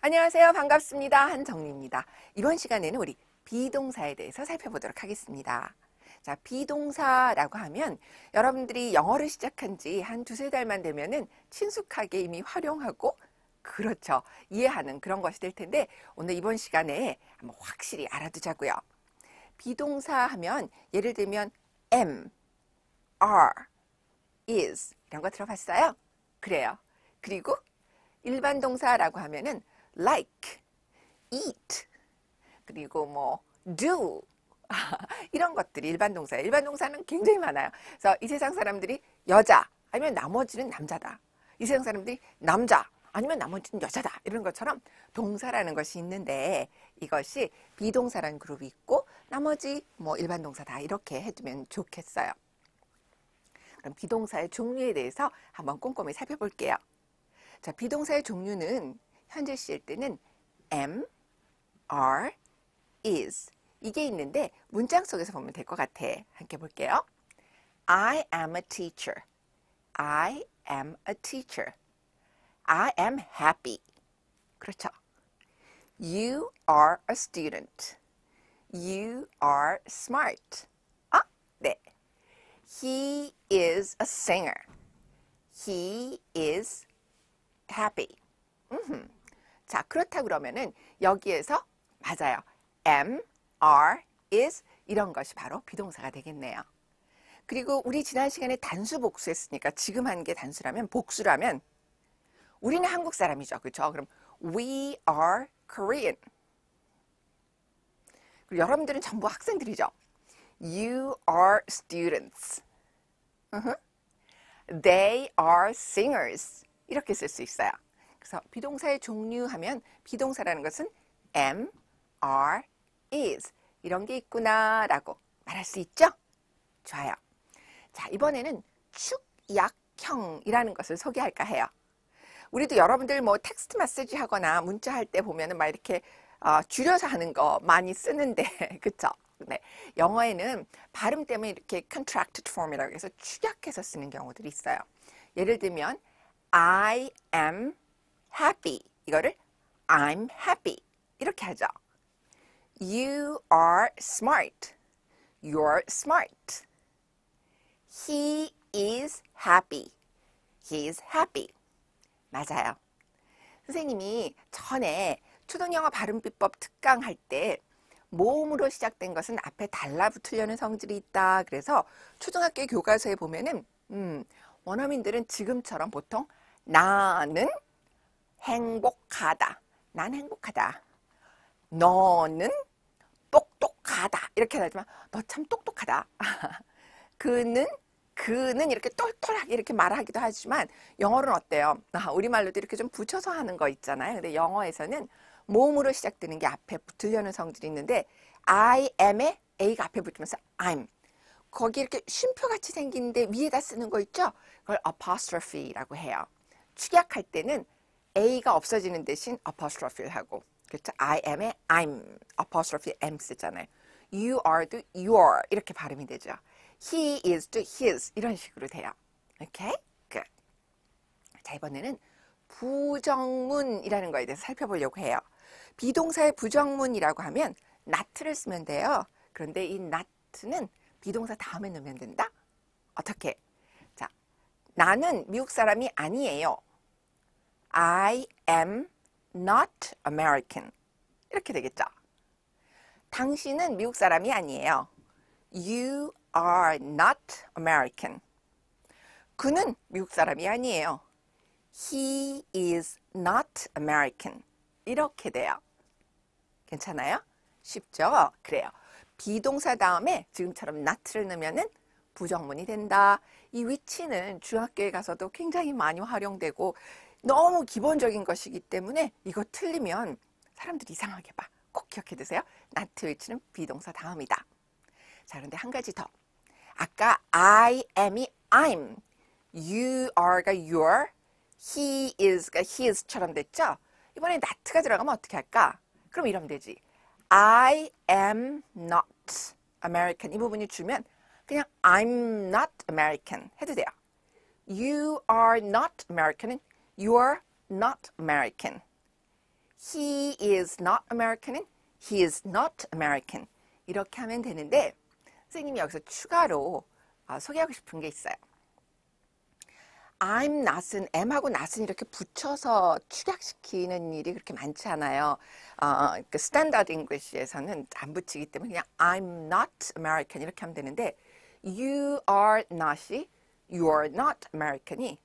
안녕하세요. 반갑습니다. 한정리입니다. 이번 시간에는 우리 비동사에 대해서 살펴보도록 하겠습니다. 자, 비동사라고 하면 여러분들이 영어를 시작한 지 한 두세 달만 되면은 친숙하게 이미 활용하고 그렇죠. 이해하는 그런 것이 될 텐데 오늘 이번 시간에 한번 확실히 알아두자고요. 비동사 하면 예를 들면 am, are, is 이런 거 들어봤어요? 그래요. 그리고 일반 동사라고 하면은 like, eat, 그리고 뭐 do 이런 것들이 일반 동사예요. 일반 동사는 굉장히 많아요. 그래서 이 세상 사람들이 여자 아니면 나머지는 남자다. 이 세상 사람들이 남자 아니면 나머지는 여자다 이런 것처럼 동사라는 것이 있는데 이것이 비동사라는 그룹이 있고 나머지 뭐 일반 동사 다 이렇게 해두면 좋겠어요. 그럼 비동사의 종류에 대해서 한번 꼼꼼히 살펴볼게요. 자, 비동사의 종류는 현재 시일 때는 am, are, is 이게 있는데 문장 속에서 보면 될 것 같아. 함께 볼게요. I am a teacher. I am a teacher. I am happy. 그렇죠. You are a student. You are smart. 아, 네. He is a singer. He is happy. 음흠. 자, 그렇다 그러면은 여기에서 맞아요. am, are, is 이런 것이 바로 비동사가 되겠네요. 그리고 우리 지난 시간에 단수 복수했으니까 지금 한 게 단수라면 복수라면 우리는 한국 사람이죠. 그렇죠? 그럼 we are Korean. 여러분들은 전부 학생들이죠. You are students. They are singers. 이렇게 쓸 수 있어요. 그래서 비동사의 종류하면 비동사라는 것은 am, are, is 이런 게 있구나라고 말할 수 있죠? 좋아요. 자, 이번에는 축약형이라는 것을 소개할까 해요. 우리도 여러분들 뭐 텍스트 메시지 하거나 문자 할 때 보면은 막 이렇게 어, 줄여서 하는 거 많이 쓰는데 그쵸? 네. 영어에는 발음 때문에 이렇게 contracted form이라고 해서 축약해서 쓰는 경우들이 있어요. 예를 들면 I am happy 이거를 I'm happy 이렇게 하죠. You are smart. You're smart. He is happy. He is happy. 맞아요. 선생님이 전에 초등영어 발음비법 특강 할때 모음으로 시작된 것은 앞에 달라붙으려는 성질이 있다. 그래서 초등학교 교과서에 보면은 음, 원어민들은 지금처럼 보통 나는 행복하다. 난 행복하다. 너는 똑똑하다. 이렇게 하지만 너 참 똑똑하다. 그는 그는 이렇게 똘똘하게 이렇게 말하기도 하지만 영어는 로 어때요? 아, 우리말로도 이렇게 좀 붙여서 하는 거 있잖아요. 근데 영어에서는 몸으로 시작되는 게 앞에 붙으려는 성질이 있는데 I am에 A가 앞에 붙으면서 I'm 거기 이렇게 쉼표같이 생긴데 위에다 쓰는 거 있죠? 그걸 apostrophe라고 해요. 축약할 때는 A가 없어지는 대신 apostrophe를 하고 그렇죠? I am에 I'm, apostrophe M 쓰잖아요. You are도 your 이렇게 발음이 되죠. He is도 his 이런 식으로 돼요. 오케이? Okay? 끝. 자 이번에는 부정문이라는 거에 대해서 살펴보려고 해요. 비동사의 부정문이라고 하면 not를 쓰면 돼요. 그런데 이 not는 비동사 다음에 넣으면 된다. 어떻게? 자, 나는 미국 사람이 아니에요. I am not American. 이렇게 되겠죠. 당신은 미국 사람이 아니에요. You are not American. 그는 미국 사람이 아니에요. He is not American. 이렇게 돼요. 괜찮아요? 쉽죠? 그래요. 비동사 다음에 지금처럼 not를 넣으면 부정문이 된다. 이 위치는 중학교에 가서도 굉장히 많이 활용되고 너무 기본적인 것이기 때문에 이거 틀리면 사람들이 이상하게 봐. 꼭 기억해 두세요. not 위치는 비동사 다음이다. 자, 그런데 한 가지 더. 아까 I am이 I'm, you are가 your, he is가 h is처럼 됐죠? 이번에 not가 들어가면 어떻게 할까? 그럼 이러면 되지. I am not American. 이 부분이 주면 그냥 I'm not American 해도 돼요. You are not a m e r i c a n You're not American. He is not a m e r i c a n He is not American. 이렇게 하면 되는데 선생님이 여기서 추가로 소개하고 싶은 게 있어요. I'm not은 M하고 not은 이렇게 붙여서 축약시키는 일이 그렇게 많지 않아요. 어, 어 그 스탠다드 잉글리시에서는 안 붙이기 때문에 그냥 I'm not American 이렇게 하면 되는데 You are not이 You are not American이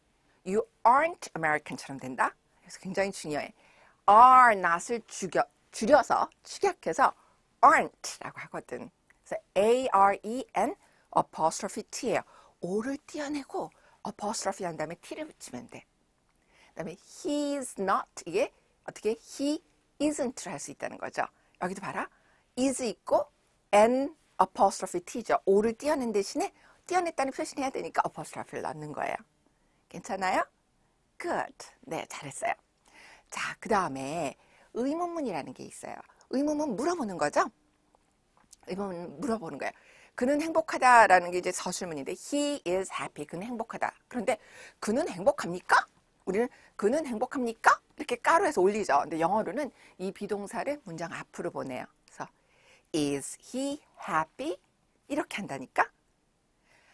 You aren't American처럼 된다. 그래서 굉장히 중요해. are not을 죽여, 줄여서 축약해서 aren't라고 하거든. 그래서 A R E N apostrophe T예요. o 를 띄어내고 apostrophe 한 다음에 t를 붙이면 돼. 그 다음에 he is not 이게 어떻게 he isn't 할 수 있다는 거죠. 여기도 봐라. is 있고 an apostrophe t죠. 오를 띄어낸 대신에 띄어냈다는 표시를 해야 되니까 apostrophe를 넣는 거예요. 괜찮아요? good. 네, 잘했어요. 자, 그 다음에 의문문이라는 게 있어요. 의문문 물어보는 거죠. 의문문 물어보는 거예요. 그는 행복하다라는 게 이제 서술문인데 he is happy. 그는 행복하다. 그런데 그는 행복합니까? 우리는 그는 행복합니까? 이렇게 까로 해서 올리죠. 근데 영어로는 이 비동사를 문장 앞으로 보내요. 그래서 is he happy? 이렇게 한다니까.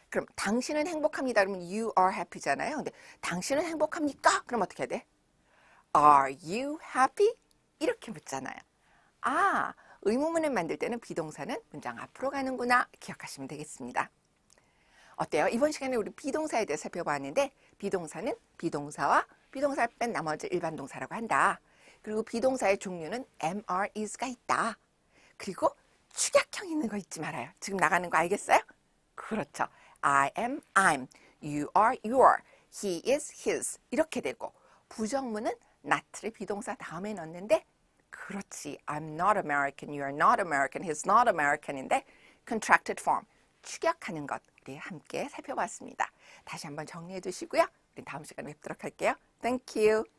그럼 당신은 행복합니다. 그러면 you are happy잖아요. 근데 당신은 행복합니까? 그럼 어떻게 해야 돼? Are you happy? 이렇게 묻잖아요. 아, 의문문을 만들 때는 비동사는 문장 앞으로 가는구나 기억하시면 되겠습니다. 어때요? 이번 시간에 우리 비동사에 대해 살펴보았는데 비동사는 비동사와 비동사 뺀 나머지 일반 동사라고 한다. 그리고 비동사의 종류는 MR is가 있다. 그리고 축약형 있는 거 잊지 말아요. 지금 나가는 거 알겠어요? 그렇죠. I am, I'm. You are, your. He is, his. 이렇게 되고 부정문은 not를 비동사 다음에 넣는데 그렇지. I'm not American. You are not American. He's not American인데 contracted form. 축약하는 것 우리 함께 살펴봤습니다. 다시 한번 정리해 주시고요. 우리 다음 시간에 뵙도록 할게요. Thank you.